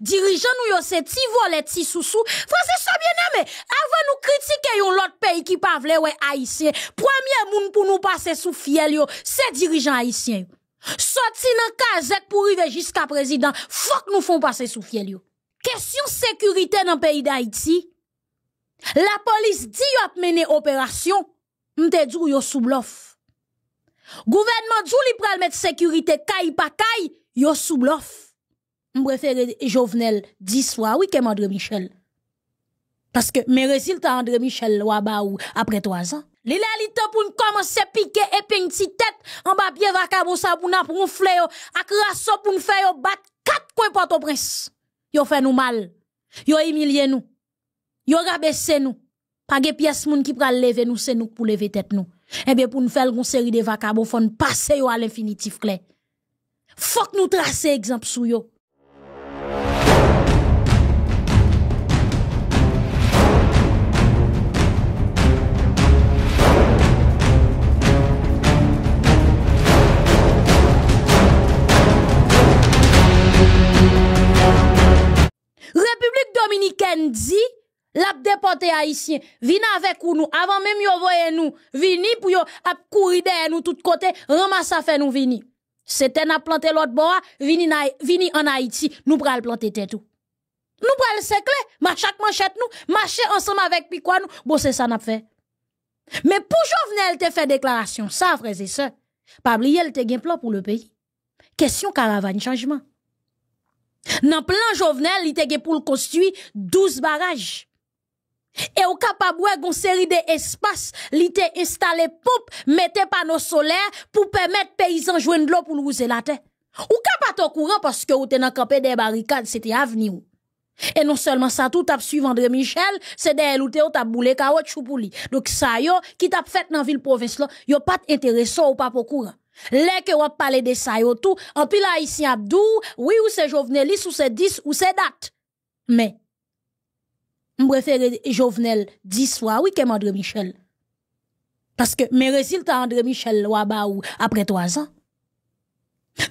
Dirigeant nou yo se ti vole, ti sousou. Franse ça bien aimé nous nous yon pays qui qui pavle ouais haïtien. Premier moun pour nous passer sous fiel yo, se dirigeant haïtien. Sorti nan kazek pour arriver jiska président. fok nous fon passer sous fiel yo. question sécurité dans le pays d'Haïti, la police di yo ap opération operasyon, mte djou yo sou gouvernement Gouvernement djou li pral met sécurité kay pa kay, yo sous bluff. Je préfère Jovenel 10 fois, oui, que André Michel. Parce que mes résultats, André Michel, ou après trois ans. Les Lito pour nous commencer à piquer et peindre petite tête en bas pied vacabo ça pour nous faire un accraso pour nous faire battre quatre coins pour ton prince. Yo fait nous mal. Yo humilié nous. Yo Ils nous. Pas de pièces qui pral lever nous, c'est nous pour lever tête nous. Eh bien, pour nous faire une série de vacabo, faut nous passer à l'infinitif clair. Faut que nous tracer exemple sous yo. haïtien, vin avec nous, avant même yo voyez nous, vini pour yo ap courir derrière nous tout côté, ramasse fait nous vini. C'était n'a planté l'autre bois, vini na, vini en Haïti, nous pral planter tête tout. Nous pral secler, ma chaque manchette nous, marcher ensemble avec Piqua nous, bon c'est ça n'a fait. Mais pour Jovenel te fait déclaration, ça frère et sœurs. Pas oublier te gain plan pour le pays. Question caravane changement. Dans plan Jovenel, il te pour construire 12 barrages. Et au capable de une série d'espaces, l'ité installé pompe, mettez panneau solaires pour permettre paysans jouer de l'eau pour nous la terre. Ou capable au courant parce que ou t'es dans campé des barricades, c'était avenir. Et non seulement ça, tout t'as suivi André Michel, c'est des ou ou t'as boulé caoutchouc pour Donc ça yo, qui t'a fait dans ville province là, y'a pas intéressant ou pas au courant. Là que ou parlé de ça yo tout, en pile haïtien Abdou, oui ou c'est Jovenelis ou c'est dix ou c'est date. Mais, préfère Jovenel 10 fois, oui, que André Michel. Parce que mes résultats, André Michel, ou après 3 ans.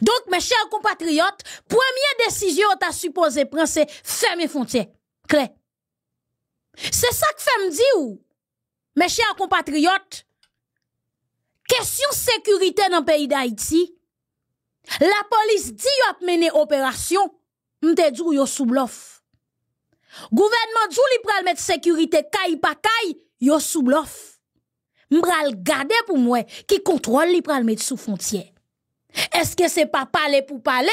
Donc, mes chers compatriotes, première décision t'a supposé prendre, c'est fermer frontières. C'est ça que fait me ou mes chers compatriotes, question sécurité dans le pays d'Haïti, la police dit a mené opération, m'te dit yo sous bluff. Gouvernement djou li pral sécurité kay pa kay, yo sous bluff. M'pral garder pour moi qui contrôle li pral sous frontière. Est-ce que c'est pas parler pour parler?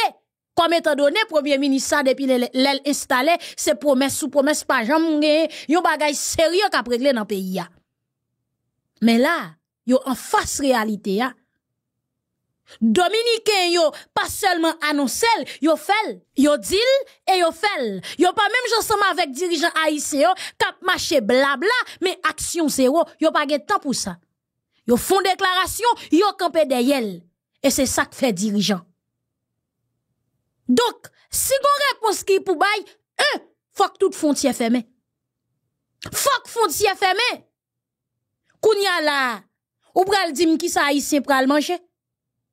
Comme étant donné, premier ministre, depuis l'el installé, c'est promesses sous promesse pas jamais, yon bagay sérieux qu'a régler dans le pays. Mais là, yo en face réalité, Dominicain yo pas seulement annoncé, yo fait, yo deal et yo fait. Yo pas même ensemble avec dirigeant haïtien cap marché blabla mais action zéro, yo pas de temps pour ça. Yo font déclaration, yo campé derrière et c'est ça que fait dirigeant. Donc, si on réponse qui pour bail, un, hein, faut que toute frontière fermée. Faut que frontière fermée. Kounya là, ou pral dim qui ça haïtien pral manger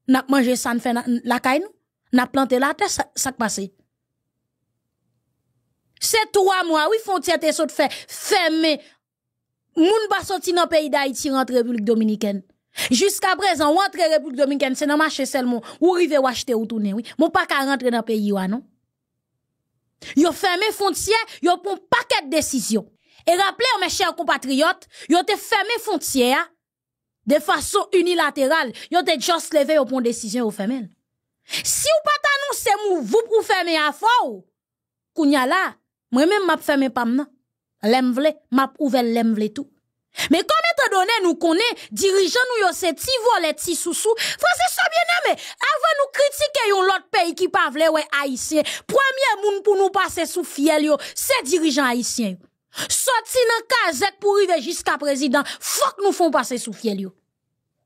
n'a mangé ça, n'a fait la caille, n'a planté la terre, ça passé. C'est trois mois, oui, frontière te saute fait, fermé. Moun pas sorti dans pays d'Haïti, rentre République Dominicaine. Jusqu'à présent, rentre République Dominicaine, c'est dans marché seulement, ou river ou acheter ou tourner, oui. Mon pas qu'à rentrer dans pays, ou non? Yo fermé frontière, yo pas paquet de décision. Et rappelez, mes chers compatriotes, yo te fermé frontière, de façon unilatérale, ont te juste levé au point décision au femmes. Si ou pas c'est mou vous pour fermer à fort, kounya là, moi même m'a fermé pas m'nan. L'aime vle, m'a ouvert l'aime vle tout. Mais comme étant donné, nous connaît, dirigeant nous yo se ti volet ti sous-sous, français ça bien aimé, avant nous critiquer l'autre pays qui pas vle ouais haïtien, premier monde pour nous passer sous fiel yo, c'est dirigeant haïtien. Sorti dans Kazek pour arriver jusqu'à président, faut que nous font passer sous fiel yo.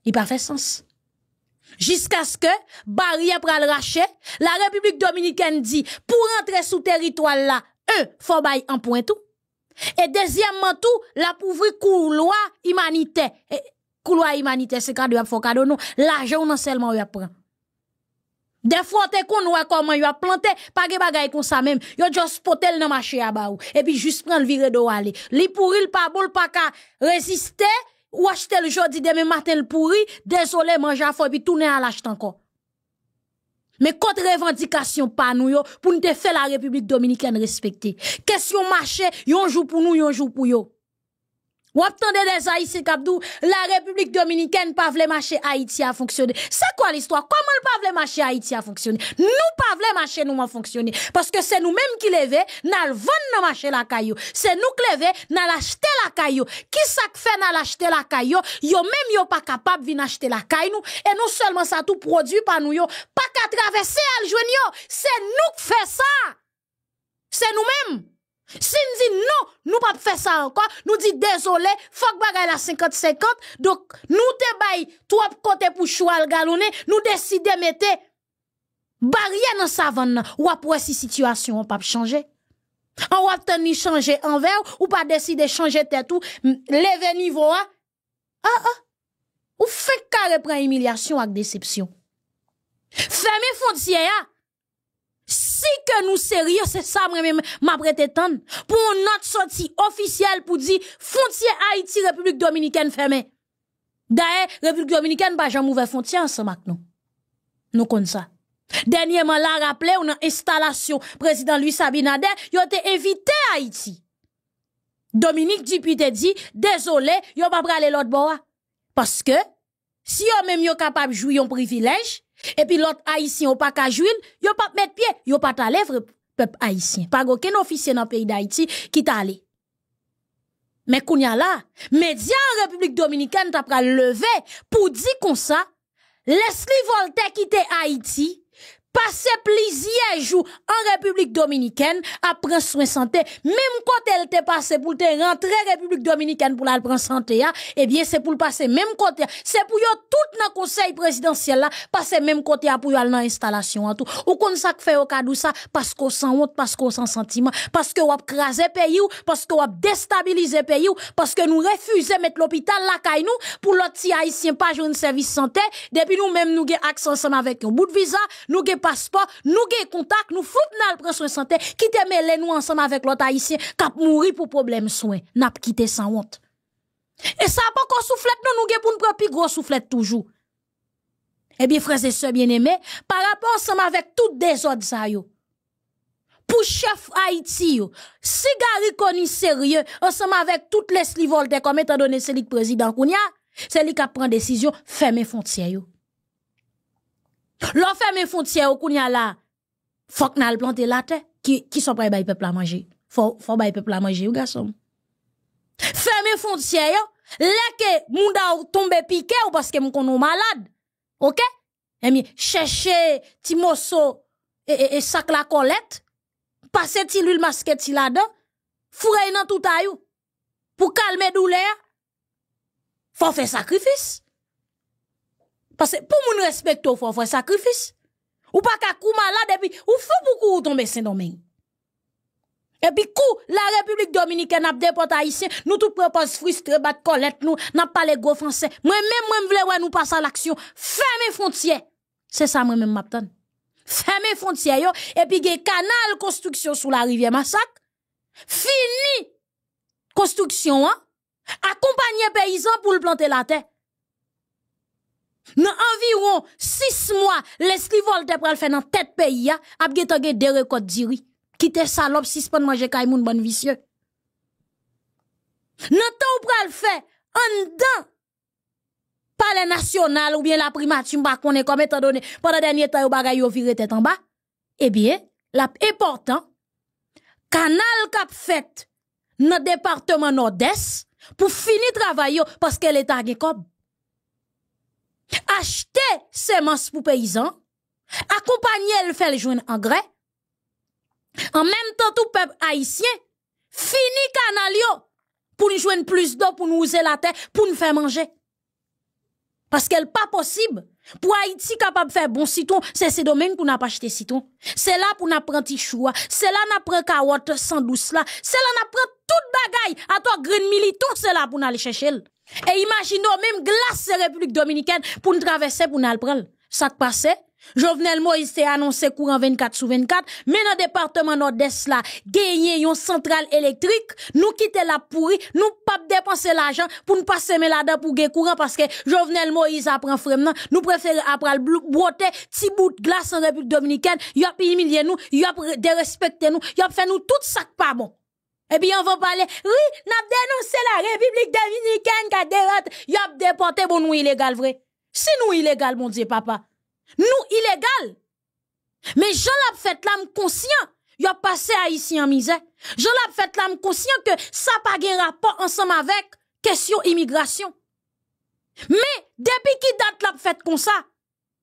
Il pas fait sens. Jusqu'à ce que barrière le rachet, la République dominicaine dit pour entrer sous territoire là, un faut bail en point tout. Et deuxièmement tout, la pauvre couloir humanitaire. couloir humanitaire c'est quand il faut cadeau l'argent non seulement il prendre. Des fois, t'es qu'on voit comment il a planté, pas de bagaille comme ça même. Il a juste poté le marché à bas. Et puis, juste prendre le viré de aller. Li pourri, le pas boule, pas qu'à résister. Ou acheter le jeudi, demain matin le pourri. Désolé, manger à fond, puis tourner à l'acheter encore. Mais contre revendication pas nous yo, pour nous faire la République dominicaine respecter. Question marché, yon joue pour nous, yon jour pour yo des Haïtiens Kabdou, la République Dominicaine pas le marché Haïti a fonctionné. C'est quoi l'histoire? Comment le pas marché Haïti a fonctionné? Nous pas vle marché nous a Parce que c'est nous-mêmes qui levé, nous le vendre marché la caillou. C'est nous qui levé, n'a l'acheté la caillou. Qui ça fait n'a acheter la caillou? Yo même yo pas capable vin acheter la caillou Et non seulement ça tout produit par nous yo, pas qu'à traverser al C'est nous qui fait ça. C'est nous-mêmes. Si nous disons non, nous pas faire ça encore, nous dit désolé, que bagaille la 50-50, donc nous te bail trois côtés pour choual galoné. nous de mettre barrière dans savane ou après si situation pas changer. On va tenir changer envers ou pas décider changer tête ou lever niveau ah ah. Ou fait carré prend humiliation avec déception. Fermez frontière Si ke nou seri, se sa mremen m apret etan, pou nou nat soti ofisyel pou di, fontiye Haiti, Republik Dominikene femen. Da e, Republik Dominikene pa jan mouve fontiye anse mak nou. Nou kon sa. Denye man la rappele, ou nan estalasyon, prezident Louis Sabinader, yo te evite Haiti. Dominik di pi te di, dezole, yo pa pre ale lot bo a. Paske, si yo men yo kapab jou yon privilej, Et puis l'autre haïtien, ou pas qu'à il yo pas mettre pied, yo pas ta lèvre, peuple haïtien. Pas aucun officier dans le pays d'Haïti qui t'a allé. Mais a là, médias en République Dominicaine t'a levé pour dire comme ça, Leslie Voltaire quitte Haïti, passer plusieurs jours en République dominicaine à prendre soin santé même quand elle t'est passé pour rentrer rentrer République dominicaine pour la prendre santé et hein, eh bien c'est pour passer même côté c'est pour yo tout dans conseil présidentiel là passer même côté pour aller dans installation en tout ou comme ça fait au où ça parce qu'on sans honte parce qu'on sans sentiment parce que on le pays parce que on déstabiliser pays parce que nous de mettre l'hôpital là caille nous pour l'autre haïtien pas jouer service santé depuis nous même nous gain accès ensemble avec un bout de visa nous passeport, nous gen contact, nous fout nan prend soin santé, qui te mêle nous ensemble avec l'autre haïtien cap mourir pour problème soin, n'a quitté sans honte. Et ça pas qu'on soufflette nous gen pour nous prendre plus gros soufflet toujours. Eh bien frères et sœurs bien-aimés, par rapport ensemble avec toutes des autres yo. Pour chef Haïti yo, gari koni sérieux ensemble avec toutes les slivoltes comme étant donné c'est le président Kounia, c'est lui qui prend décision fermer frontières yo. L'on ferme frontières au a là, faut que nous planter la terre qui qui sont prêts bail peuple à manger. Faut faut peuple à manger ou garçon. Ferme frontières yo, que mounda ou tombe piqué ou parce que sont malade. OK Eh bien, chercher Timoso et, et, et sac la colette, passer ti l'huile masquée là-dedans, fourrer dans tout aïe pour calmer douleur. Faut faire sacrifice. Parce que pour mon respect, il faut faire sacrifice. Ou pas qu'à coup malade, et puis, ou faut beaucoup tomber Saint-Domingue. Et puis, coup, la République dominicaine a déporté haïtien, nous tout propose frustré, bat colette, nous, n'a pas les gros français. Moi-même, moi, m'vle, ouais, nous passer à l'action. Fermez frontières. C'est ça, moi-même, m'abtonne. Fermez frontières, Et puis, des canal construction sous la rivière Massacre. Fini! Construction, hein. Accompagner paysans pour le planter la terre. Dans environ six mois, l'esprit volte pral fait dans tête pays, a, a gagné des records d'iri. Salop, salope, moi manger kaimoun bon vicieux. Dans temps où pral fait, en dedans, par les national ou bien la primature, pas qu'on est comme étant donné, pendant dernier temps, yon bagay viré tête en bas, eh bien, l'important, canal kap fait, dans département nord-est, pour finir travail, parce que l'État a gagné Acheter semences pour paysans, accompagner le faire en engrais. En même temps tout peuple haïtien fini canalio pour nous joindre plus d'eau pour nous user la terre pour nous faire manger. Parce qu'elle pas possible pour Haïti capable faire bon citron, c'est ces domaines qu'on n'a pas acheté citron. C'est là pour apprendre les choua, c'est là qu'on apprend carotte sans douce là, c'est là qu'on tout toute bagaille à toi green militant, c'est là pour nous aller chercher. Et imaginons même glace République dominicaine pour nous traverser pour nous prendre. Ça passait. Jovenel Moïse s'est annoncé courant 24 sur 24, mais dans le département nord-est là, gagné une centrale électrique, nous quitter la pourrie, nous pas dépenser l'argent pour nous passer mais là dedans pour gagner courant parce que Jovenel Moïse apprend freinement. nous préférons après le broter petit bout de glace en République dominicaine, y a humilié nous, y a dérespecté nous, y a fait nous tout ça pas bon. Eh bien, on va parler. Oui, n'a dénoncé la République dominicaine qui a déporté bon nous illégal, vrai. Si nous illégal, mon Dieu, papa. Nous illégal. Mais je l'a fait l'âme conscient. Y a passé ici en misère. Je l'a fait l'âme conscient que ça pas un rapport ensemble avec question immigration. Mais, depuis qui date l'a fait comme ça?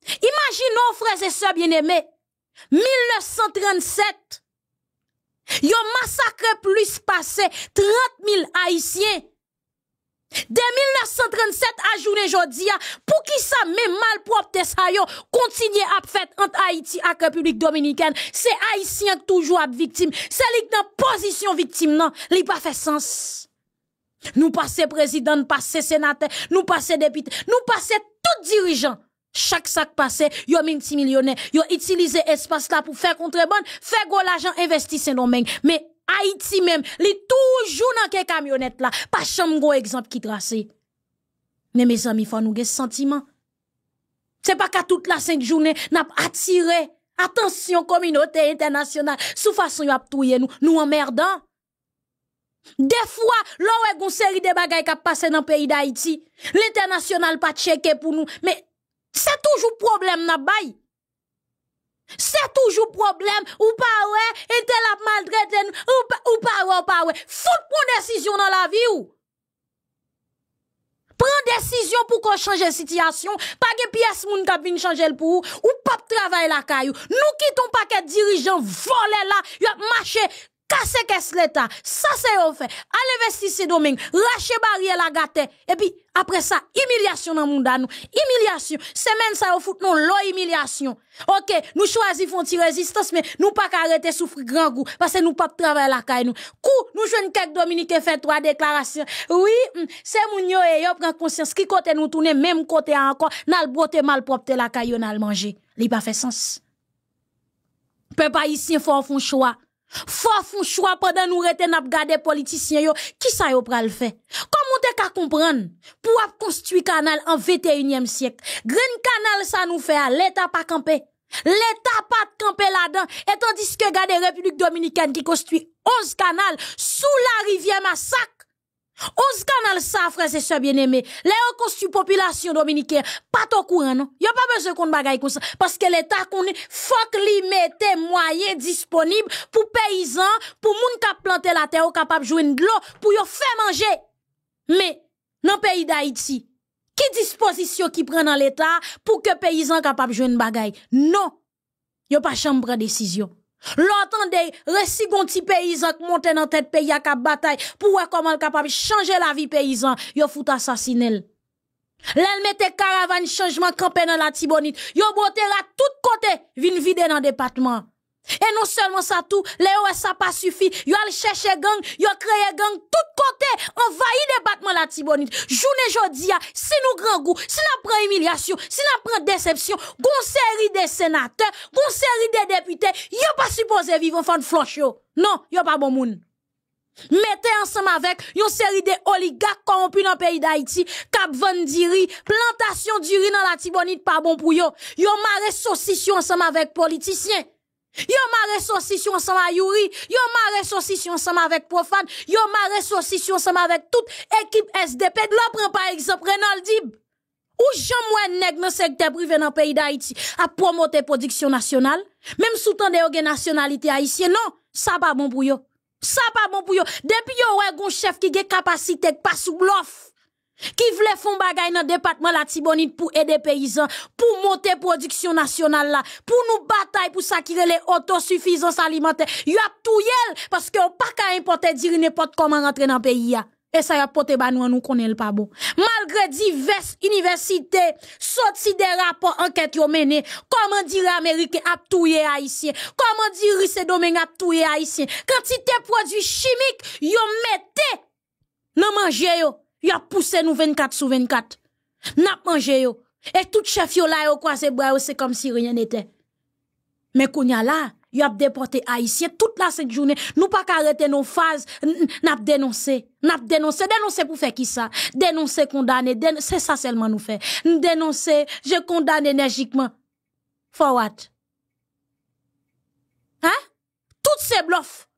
Imaginons, frères et sœurs bien-aimés, 1937, Yo masakre plus pase 30.000 Haitien De 1937 a jounen jodi ya Pou ki sa men malprop te sayo Kontinye ap fet ant Haiti ak republik Dominiken Se Haitien toujou ap viktim Se lik nan posisyon viktim nan Li pa fe sens Nou pase prezident, pase senate Nou pase depite, nou pase tout dirijant Chaque sac passé, yo multi millionnaire, yo utilisé espace là pour faire contrebande, faire gros l'argent investir dans Mais Haïti même, li toujours dans ces camionnettes là, pas chambre exemple qui tracé. Mais mes amis, faut nous sentiment. sentiments. C'est pas qu'à toute la cinq journée, n'a attiré attention communauté internationale, sous façon yo touyer nous, nous emmerdant. Des fois, l'on a une série de bagailles qui passent dans le pays d'Haïti. L'international pas checké pour nous. Mais Se toujou problem nan bay. Se toujou problem ou pawe, ente la maldreden ou pawe, ou pawe. Fout proun desisyon nan la vi ou. Proun desisyon pou kon chanje sityasyon, pa ge piyes moun kabine chanje l pou ou, ou pape travay la kayou. Nou kiton pa ke dirijan, vole la, yop mache. qu'est-ce l'état ça c'est au fait allez investir ces domaines lâcher barrière la gâte. et puis après ça humiliation dans monde nous humiliation semaine ça au fout non l'eau humiliation OK nous choisissons font résistance mais nous pas arrêter souffrir grand goût parce que nous pas travailler la caille nous nous jouons quelques dominique fait trois déclarations oui c'est mm, mon yo et yo prend conscience qui côté nous tourne, même côté encore n'al broter mal obtenir la caille on a manger il pas fait sens peuple haïtien faut faire choix faut un choix pendant nous rete nap gade politiciens yo, ki sa yo pral fait? Comment te ka comprendre? Pour construire un canal en 21e siècle. canal ça nous fait à l'État pas camper. L'État pas camper là-dedans. Tandis que que la République dominicaine qui construit 11 canaux sous la rivière massacre se canal ça, frère, c'est ça, bien-aimé. Les construit population dominicaine, pas au courant, non. Y'a pas besoin qu'on bagaille comme ça. Parce que l'État qu'on faut qu'il mette moyens disponibles pour paysans, pour moun qui planté la terre, capable de jouer de l'eau, pour yon faire manger. Mais, dans pays d'Haïti, qui disposition qui prend dans l'État pour que paysans capable de jouer bagaille? Non. Y'a pas chambre de décision. L'entendez, récit gon petit paysan qui monte dans tête pays à cap bataille pour voir comment capable changer la vie paysan, yo fout assassiner. L'elle mette caravane changement campé dans la Tibonite, yo bote la tout côté, vin vide dans département. Et non seulement ça tout, les ça pas suffit. Yo al chercher gang, yo créé gang tout côté, envahi département la Tibonite. Journée jodia, si nous grand goût, si nous prend humiliation, si nous prend déception, gon série des sénateurs, gon série des députés, yo pas supposé vivre en fin de Non, yo pas bon moun. Mettez ensemble avec une série des oligarques corrompus dans le pays d'Haïti, cap vendiri, plantation d'urine dans la Tibonite pas bon pour yo. Yo maré saucisson ensemble avec politiciens. Yo ma saucisson ensemble à Yuri, yo mare saucisson ensemble avec Profane, yo ma saucisson ensemble avec toute équipe SDP. De là, prend par exemple Renaldib. Dib. Ou jamais Nègre, dans secteur privé dans pays d'Haïti à promouvoir production nationale, même sous temps des nationalité haïtienne. Non, ça pas bon pour yo. Ça pas bon pour yo. Depuis yo ouais un chef qui a capacité pas sous bluff qui voulait faire bagay dans le département la Tibonite pour aider les paysans, pour monter la production nationale pour nous battre pour s'acquérir les autosuffisances alimentaires. Y a tout yel parce que pas qu'à importer dire n'importe comment rentrer dans le pays Et ça y a nous, nous pas bon. Malgré diverses universités, sorti des rapports enquêtes yon mené, comment dire Américain a yé haïtien, comment dire Risse Domingue a yé haïtien, quantité produits chimiques yon mette, nan manger yo. Il a poussé nous 24 sur 24. N'a mangé Et tout chef yo là yo croisé bras c'est comme si rien n'était. Mais a là, il a déporté haïtien toute la cette journée. Nous pas arrêter nos phases, n'a dénoncé, n'a dénoncé, dénoncé pour faire qui ça Dénoncer condamner, c'est ça seulement nous fait. Dénoncer, je condamne énergiquement. For what? Hein Toutes ces bluffs.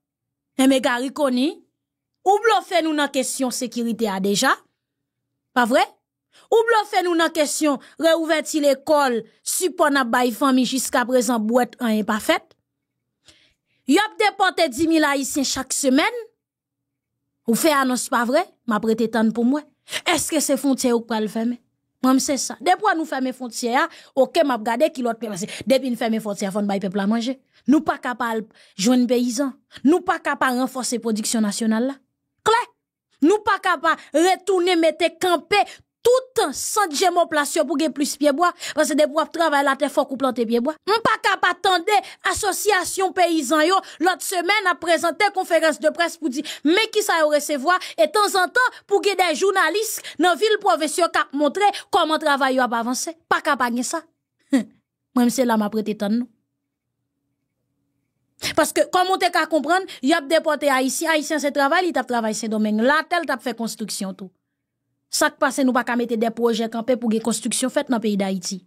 Et eh, mes gars, ou fait nous dans question sécurité a déjà? Pas vrai? Ou fait nous dans question réouverture l'école, support la famille jusqu'à présent boîte en pas Vous Yop déporté 10 000 haïtiens chaque semaine? Ou fait annonce pas vrai? M'a prêté temps pour moi. Est-ce que c'est frontière ou pas le fermer? Moi, c'est ça. Depuis nous fermer frontière, OK m'a regardé qui l'autre passer. depuis nous fermer frontière pas bail peuple à manger. Nous pas capable joindre paysan. Nous pas capable renforcer production nationale là. Kla, nou pa kapa retounen mette kampe toutan san dijemon plasyon pou gen plus piyeboa, panse de pou ap travay la te fok ou plante piyeboa. Mou pa kapa tende asosyasyon peyizan yo, lot semen ap prezante konferans de pres pou di, men ki sa yo resevoa, etan zantan pou gen den jounalist nan vil pove syo ka montre koman travay yo ap avanse. Pa kapa gen sa. Mwen mse la ma prete tan nou. Parce que, comme on te qu'à comprendre, y a déporté Haïtien, Haïtien se travail, il travaillé ce domaine. Là, tel fait construction tout. Ça qui passe, nous pas mettre des projets campés pour des constructions faites dans le pays d'Haïti.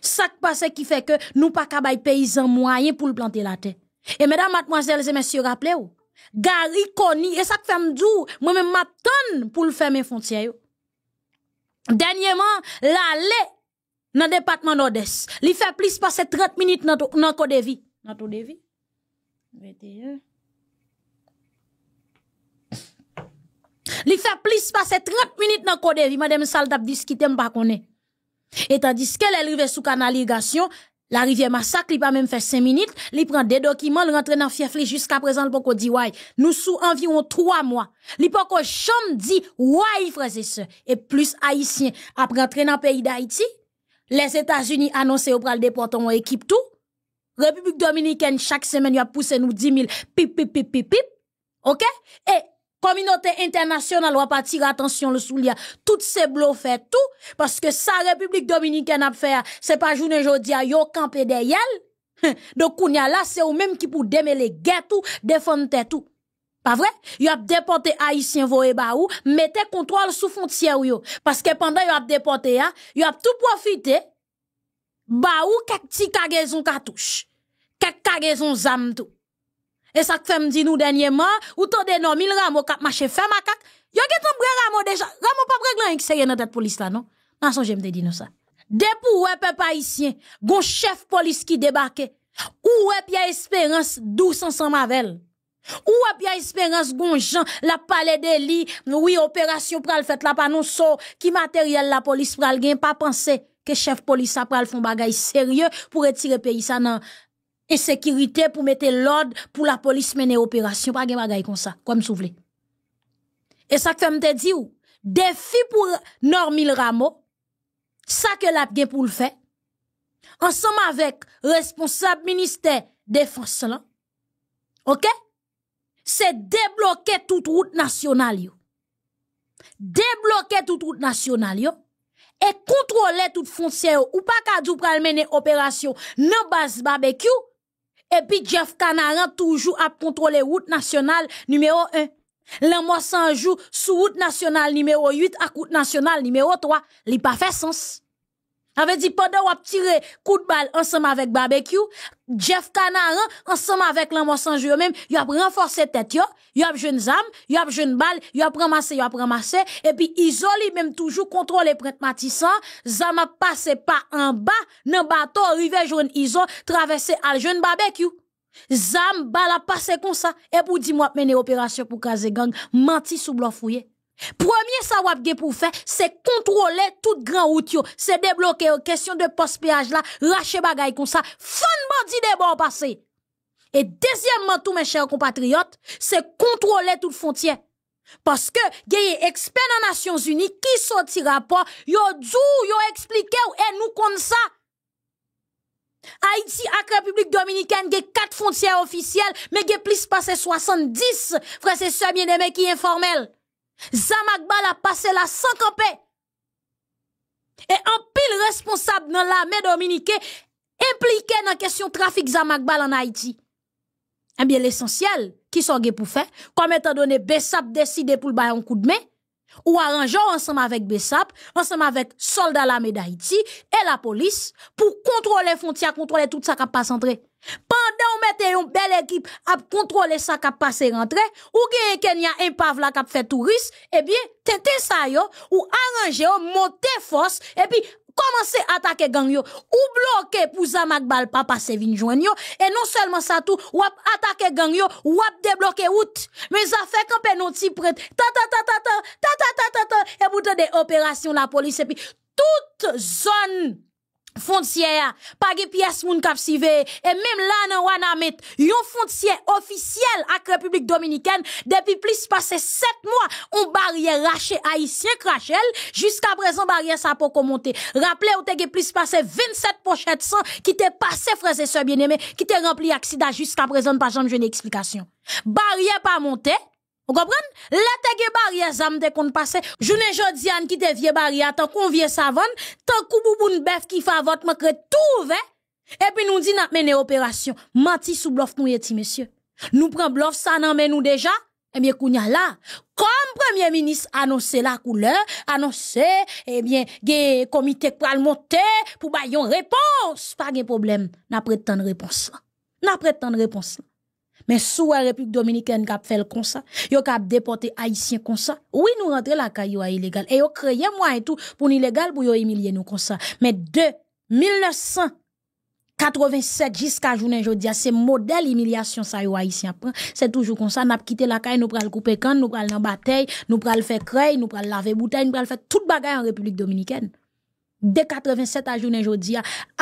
Ça qui passe qui fait que nous pas qu'à bailler paysans moyens pour planter la terre. Et mesdames, mademoiselles et messieurs, rappelez-vous, Gary Koni, et ça qui fait m'dou, moi-même m'attends pour le faire mes frontières. Dernièrement, l'allée dans le département nord-est, il fait plus passer 30 minutes dans le code de vie. Dans le de vie. VDE. Hein? Li fait plus passer 30 minutes dans code vie madame Saldap discuter pas connaît. Et tandis qu'elle est arrivée sous canalisation, la rivière massacre, il pas même fait 5 minutes, il prend des documents, li rentre dans fief jusqu'à présent, le dit ouais. Nous sous environ 3 mois. peut pas dire dit ouais, frères et sœurs. Et plus haïtien, après entrer dans le pays d'Haïti, les États-Unis annoncent au pral déporter mon équipe tout. République Dominicaine, chaque semaine, il a poussé nous 10 000. Pip, pip, pip, pip, pip. OK? Et communauté internationale va partir attention le soulier toutes ces blous fait tout parce que sa république dominicaine a fait c'est pas journée y a yo campé derrière donc on là c'est eux même qui pour démêler guerre tout défendre tout pas vrai y a déporté haïtien voye baou mettez contrôle sous frontière yo parce que pendant y a déporté il hein, a tout profité ba ou kek ti kagezon katouche, kek kagezon zam tou. E sak fem di nou denye man, ou to deno mil ramo kap mache fem akak, yo geton bre ramo deja, ramo pa bre glan yon ki seye nan det polis la, non? Nan son jemde di nou sa. Depou wepe paisyen, gon chef polis ki debake, ou wepe ya esperans dou san san mavel, ou wepe ya esperans gon jan la pale de li, ou operasyon pral fet la panon so, ki materyal la polis pral gen pa panse, que chef police après pral font bagay sérieux pour retirer pays ça Et sécurité pour mettre l'ordre pour la police mener opération pas de bagaille comme ça comme voulez. Et ça que me te dit ou défi pour Normil Rameau ça que l'a pour le faire ensemble avec responsable ministère défense là. OK C'est débloquer toute route nationale Débloquer toute route nationale et contrôler toute ou ou ou qu'à kadou pral mener opération, nan barbecue. Et puis Jeff Kanaran toujours, à contrôler route Nationale numéro 1. Lan sans jour, sous route Nationale numéro 8 à route Nationale numéro 3, li pas fait sens avait dit pendant on tiré coup de balle ensemble avec barbecue Jeff Canaran ensemble avec l'amour même il a renforcé tête yo il a jeune zam il a jeune balle il a ramassé il a ramassé et puis isolé même toujours contrôler prêt matissant zam a passé pas en bas dans bateau arrivé jeune iso traversé à jeune barbecue zam balle a passé comme ça et pour dire moi mener opération pour caser gang menti sous bloc fouillé Premier sa wap ge pou fe, se kontrole tout gran out yo, se debloke yo, euh, kesyon de pospeyaj la, rache bagay kon sa, fonman di debo an pase. E dezyemman tou men chèr compatriot, se kontrole tout fontien. Paske ge yè eksper nan Nasyons Uni, ki sotira pa, yo djou, yo eksplike yo, en nou kon sa. Haiti ak Republik Dominikane ge kat fontien ofisyel, me ge plis pase 70, fre se sobyen de me ki informel. Zamakbal a passé la sans camper. Et un pile responsable dans l'armée dominicaine impliqué dans la question trafic Zamakbal en Haïti. Eh bien, l'essentiel, qui sont pour faire, comme étant donné Bessap décide pour le un coup de main, ou arrangeant ensemble avec Bessap, ensemble avec soldats l'armée d'Haïti et la police pour contrôler les frontières, contrôler tout ça qui passe entrer pendant ou une yon belle équipe à contrôler sa kap passe rentrer ou gen Kenya qui la kap touriste Eh bien, tenter ça yo, ou aranje yo, force et puis commencez à attaquer gang yo ou bloquer pour zamak bal pas passer vin yo et non seulement ça tout ou attaquer gang yo ou débloquer out mais ça fait qu'on non petit ta ta ta ta ta ta ta ta ta ta et des opérations la police et puis toute zone Foncière, pas de pièce moun kap et même là nan mis yon foncière officiel la République Dominicaine, depuis plus passé sept mois, on barrière raché haïtien crachel, jusqu'à présent barrière ça pas monter. Rappelez ou te plus passé 27 pochettes sang qui te passé frères et sœurs bien-aimés, qui te rempli accident jusqu'à présent pas jamais une explication. Barrière pas monter, vous comprenez? Là, t'as des barrières, ça qu'on qu'on passe. Je ne qu'il y qui te vieux barrière, tant qu'on vient savon tant qu'on bouboune bœuf qui fait votre tout ouvert. Et puis nous dit n'a mené opération. Menti sous bluff nous yeti, monsieur. Nous prenons bluff ça n'en met nous déjà. Eh bien, a là, comme premier ministre annoncer la couleur, annoncer, eh bien, un comité pour monter, pour bailler une réponse. Pas de problème. N'a prétendre réponse là. N'a prétendre réponse mais sous la République dominicaine qui a fait comme ça, yo a déporté haïtien comme ça. Oui, nous rentrons la caillou a illégal. Et yo créé moi et tout pour illégal pour yo humilier nous comme ça. Mais de 1987 jusqu'à journée aujourd'hui, c'est modèle humiliation ça les haïtien C'est toujours comme ça, n'a quitté la caille, nous le couper quand, nous pral la bataille, nous le faire crée, nous pral laver bouteille, nous pral faire toute bagaille en République dominicaine de 87 à journée aujourd'hui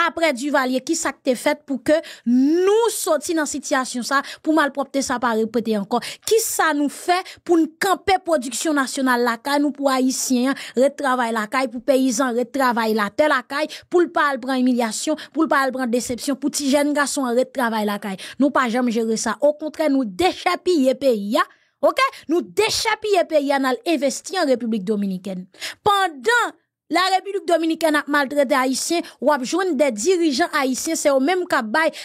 après Duvalier qui ça t'est fait pour que nous sortions dans situation ça pour propter ça pas répéter encore qui ça nous fait pour nous camper production nationale la caille nous pour haïtiens retravailler la caille pour paysans retravailler la terre la caille pour pas prendre humiliation pour pas prendre déception pour tes jeunes garçons retravailler la caille nous pas jamais gérer ça au contraire nous déchapiller pays OK nous déchapiller pays dans investir en République dominicaine pendant la République dominicaine a maltraité Haïtien, ou besoin des dirigeants haïtiens, c'est au même que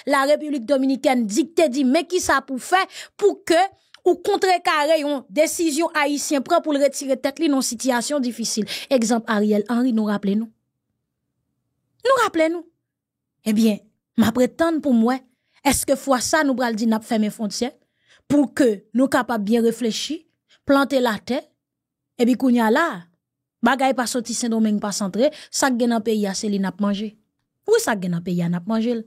la République dominicaine dictée dit mais qui ça pour faire pour que ou contrecarrer une décision haïtien prend pour retirer tête li une situation difficile. Exemple Ariel Henry nous rappelez nous. Nous rappelez nous. Eh bien, m'a prétendre pour moi, est-ce que fois ça nous bral dit n'a frontières pour que nous capables bien réfléchir, planter la tête, et puis qu'on y là Bagay pas sorti Saint-Domingue pas centré, ça gen dans pays c'est li n'a mangé. Oui, ça e gen dans pays n'a manger?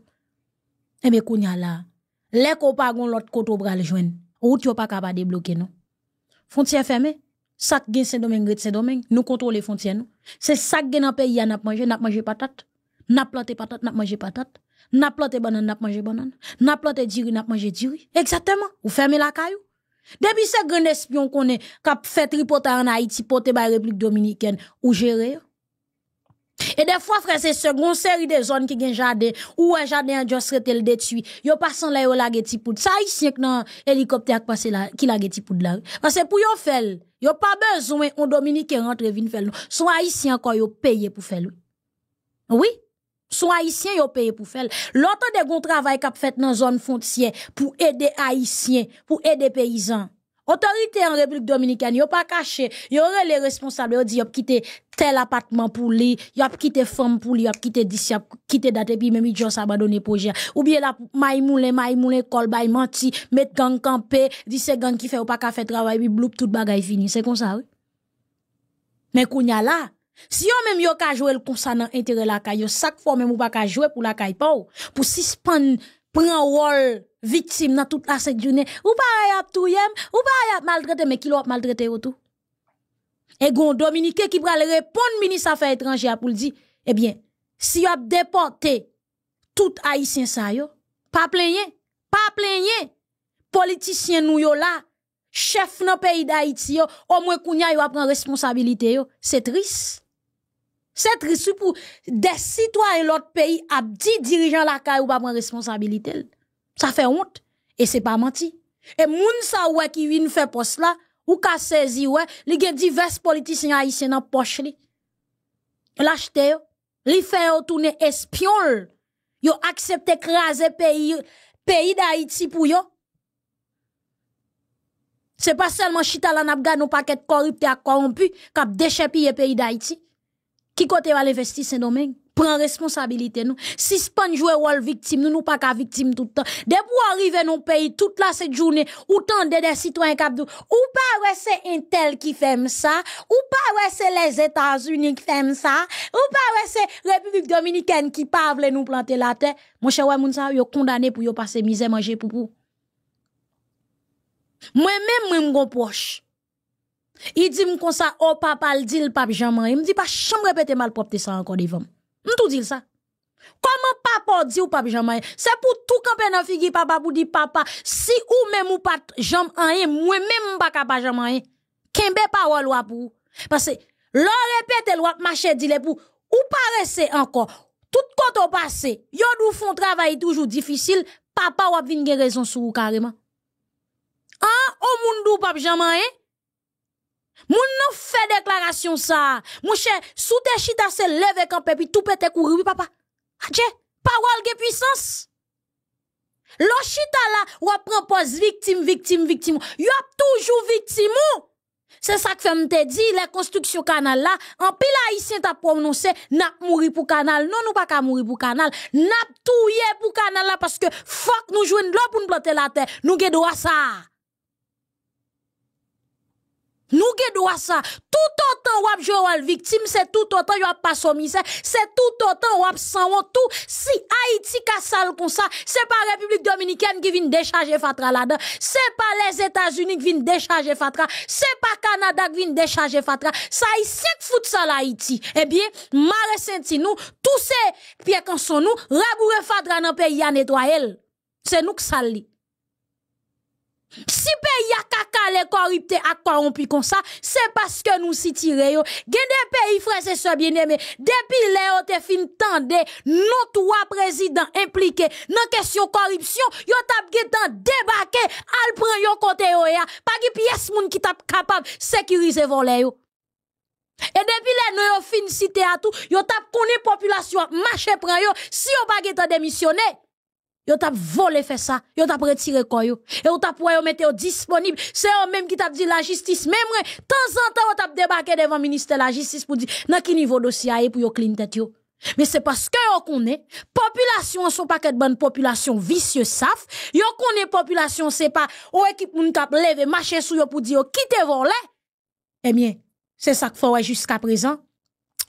Eh ben kounya là, les pa gon l'autre côté bral joindre. Route yo pas capable débloquer non. Frontière fermée. Ça gen Saint-Domingue, Saint-Domingue, nous contrôlons frontière nous. C'est ça gen dans pays n'a manger n'a manger patate. N'a planté patate, n'a manger patate. N'a planté banane, n'a manger banane. N'a planté diri, n'a manger diri. Exactement. Ou fermez la caillou. Depuis ce grand espion qu'on est, cap fait tripoter en Haïti, porté par la République dominicaine, où gérer. Et des fois, frère, c'est ce grand série de zones qui gen jardin, ou un jardin en traité le détruit. Yo passant là, yo la geti poud. Ça, ici, non, hélicoptère passé là, qui la geti poud là. Parce que pour yo faire, a pas besoin, on dominicain rentre vin faire. Soit ici encore ont payé pour faire. Oui? Son haïtien yo paye pour faire. L'autre de gon travail kap fait dans zone frontière pour aider haïtiens, pour aider paysans. Autorité en République Dominicaine, yo pas caché, yo les responsables, yo dit yo quitté tel appartement pour lui, yo quitté femme pour lui, yo quitté d'ici, quitté date puis même ont abandonné projet. Ou bien la maïmoulin, moulin col bay menti, met gang campé, di c'est gang qui fait ou pas ka fait travail puis bloup tout bagay fini, c'est comme ça oui. Mais kounya là, si yon même yon ka le konsa nan intérêt la kayo, chaque fois même ou pa ka jouer Pour la kay pour ou, prendre sispan victime wol victime nan tout la ou pa yap tout yem, ou pa yap maltraité mais qui lo ap Et tout. Et qui gon Dominique répondre pral affaires étrangères pour le dire, eh bien, si yon ap déporté tout haïtien sa yo, pas plenye, pas plenye, politicien nou yo la, chef nan pays d'Haïti yo, au moins kounya yo a responsabilité c'est triste. C'est triste pour des citoyens de l'autre pays à dit dirigeant la caille ou pas responsabilité. Ça fait honte. Et ce n'est pas menti. Et les gens qui ont fait pour cela, ou ka saisi oué, li divers politiciens haïtiens dans poche li. acheté. Ils Li fait yo tourner espion. Yo de écraser pays, pays d'Haïti pour yo. C'est pas seulement chita la nabga nou paquet corrompus qui ont kap le pays d'Haïti. Qui côté va investir Saint-Domingue? Prends responsabilité nous. Si span jouer rôle victime, nous nous pas qu'à victime tout le temps. Dès pour arriver dans pays toute la cette journée, ou tant des citoyens cap ou pas ouais c'est un tel qui fait ça, ou pas ouais c'est les États-Unis qui fait ça, ou pas ouais c'est République dominicaine qui parle nous planter la terre. Mon cher ouais je ça yo condamné pour yo passer misère manger pour vous. Moi même moi mon proche. Il dit comme ça, oh papa, le dit le pape Jean-Marie. Il me dit pas chambre répéter mal propre ça encore devant. Je tout dit ça. Comment papa dit ou papa jean C'est pour tout camper dans figure papa pour dire papa, si ou même ou pas en marie moi même pas capable Jean-Marie. Kembe parole loi pour. Parce que l'on répète loi marcher dit pour ou paraissez encore. Tout quand au passe, yo nous font travail toujours difficile, papa ou de raison sur carrément. Ah, au monde ou papa Jean-Marie? Moun non fait déclaration ça. Mon chè, sous chita se lever un peuple tout peut kouri, oui papa. Adje, Parole puissance. puissance. Lo chita la, wap victime, victime victime victime. Yo toujours victime. victime. C'est ça que fait te dit, le construction canal là, En pile haïtien ta pas nap mouri pou canal. » non nous pa ka mouri canal. kanal, pour canal pou Parce que, que nous nou une l'eau pour nous planter la terre. Nous, ge ça. ça. Nous droit ça. Tout autant wap jouer victime, c'est tout autant wap pas misère, c'est tout autant wap sans tout. Si Haïti kassal comme ça, c'est pas République Dominicaine qui vient décharger Fatra là-dedans, c'est pas les États-Unis qui viennent décharger Fatra, c'est pas Canada qui vient décharger Fatra. Ça y que fout ça l'Haïti. Eh bien, mal senti nous, tous ces pieds qu'on sont nous, raboure Fatra dans pays à nettoyer. C'est nous qui ça Si les corruptés à corrompu comme ça, c'est parce que nous si tiré yo. Gen des pays frères et soeurs bien-aimés, depuis là on te fin tendé, non trois présidents impliqués dans question corruption, yo tap getan débarqué, al prend yo côté yo ya, pas qui pièce moun qui tap capable sécuriser volé yo. Et depuis les nous yo fin cité à tout, yo tap connaît population marché prend yo si yo pas getan démissionner. Yo tap volé fait ça, yo tap retiré quoi yo. Et yo tap pu yo mette disponible. C'est eux même qui tap dit la justice. Même de temps en temps yo tap débarqué devant ministère de la justice pour dire dans quel niveau dossier pour yo clean tête yo. Mais c'est parce que yo connaît population son paquet de bonne population vicieux saf. Yo connaît population c'est pas ou équipe moun t'a lever marcher sur yo pour dire yo voler. volé. Eh bien, c'est ça que faut jusqu'à présent.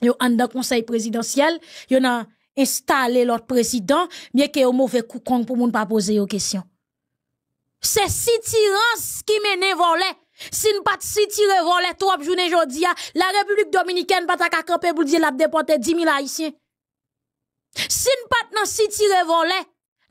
Yo en dans conseil présidentiel, yo dans Estale lot prezidant, mye ke yo mou fe koukong pou moun pa pose yo kesyon. Se siti rans ki mene volè, sin pat siti revolè, to ap jounen jodi ya, ah, la republik dominiken pataka kope boul di lap depote di mila isyen. Sin pat nan siti revolè,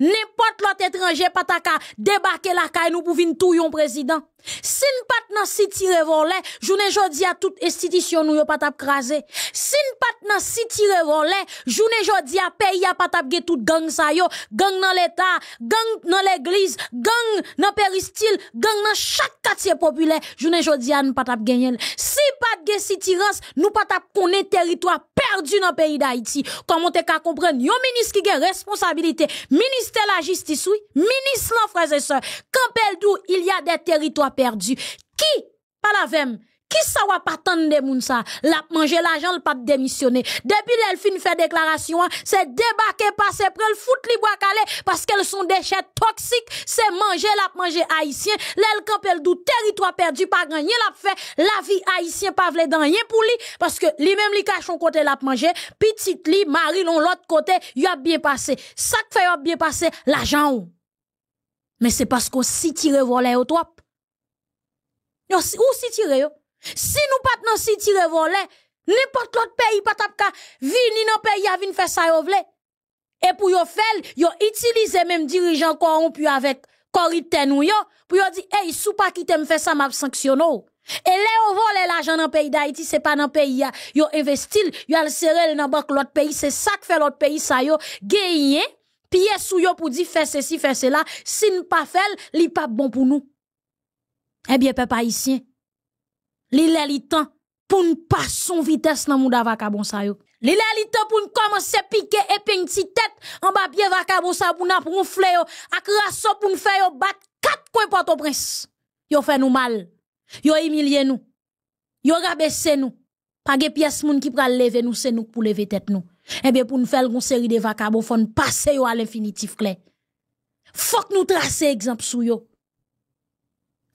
nepot lot etranje pataka debake laka nou pou vin tou yon prezidant. si Sin pat nan siti revolé, jounen jodi a toute institution nou yo patap ap Si Sin pat nan siti volé, jounen jodi a pays a patap ap ge tout gang sa yo, gang nan l'État, gang nan l'Église, gang nan Peristil, gang nan chak quartier populaire, jounen jodi a nou pas ap genyen. Si pat gen siti ras, nous patap ap territoire perdu nan pays d'Haïti. Comment Koman te ka kompren, yo ministre qui gen responsabilité? Ministère la Justice oui, minis lan et se, kampel dou il y a des territoires perdu. Qui, pas la vem qui ça pas de moun ça? La manger l'argent, le pas démissionner. Depuis elle fait déclaration, hein, c'est débarquer, passer prendre le foot libre calé, parce qu'elles sont déchets toxiques, c'est manger, la manger haïtien, l'elle le du territoire perdu, pas gagné, la fait, la vie haïtien, pas vle dans rien pour lui, parce que lui même cache son côté la manger, petite li, Marie, l'on l'autre côté, y a bien passé. Ça fait bien passé, l'argent Mais c'est parce qu'on si tire voler au si, ou si tire Si nous pas nan si tire n'importe l'autre pays pas tapka, vini nan pays a vini faire ça yo vle. Et pour yo fèl, yo utiliser même dirigeant corrompu avec corrupten ou yo, pour yo di, hey, sou pas qui me fait ça, m'a sanctionné. Et là, on vole l'argent dans le pays d'Haïti, c'est pas dans le pays, yo investi, yo al serré dans banque l'autre pays, c'est ça que fait l'autre pays, ça yo, gagné, pied sou yo pour dire, fais ceci, fais cela, si n'pas fait, li pas bon pour nous. Eh bien, papa haïtien, l'île est temps pour ne pas son vitesse dans le monde vacabon ça yo. L'île est temps pour ne commencer à piquer et petite tête en bas bien vacabon ça pour nous ronfler yo, à ça, pour nous faire battre quatre coins pour ton prince. Yo fait nous mal. Yo humilié nous. Yo rabaisser nous. Pas de pièce moun qui pral lever nous, c'est nous pour lever tête nous. Eh bien, pour nous faire une série de vacabon, faut nous passer yo à l'infinitif clair. Faut que nous tracer exemple sous yo.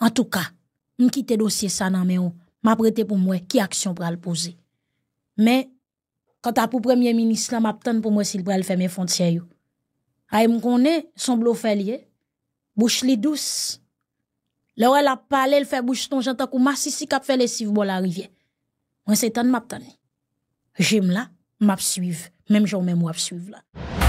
En tout cas, nous quitter dossier ça nan mais on m'a prêté pour moi qui action pral poser. Mais quand à pour premier ministre là m'attend pour moi s'il pral faire mes frontières yo. Ay son bouche li douce. Le elle la parlé, le fait bouche ton j'entends kou ici qu'a fait les bon la rivière. Moi c'est temps m'attend. J'aime là, m'a suivre, même j'en même m'ap suivre là.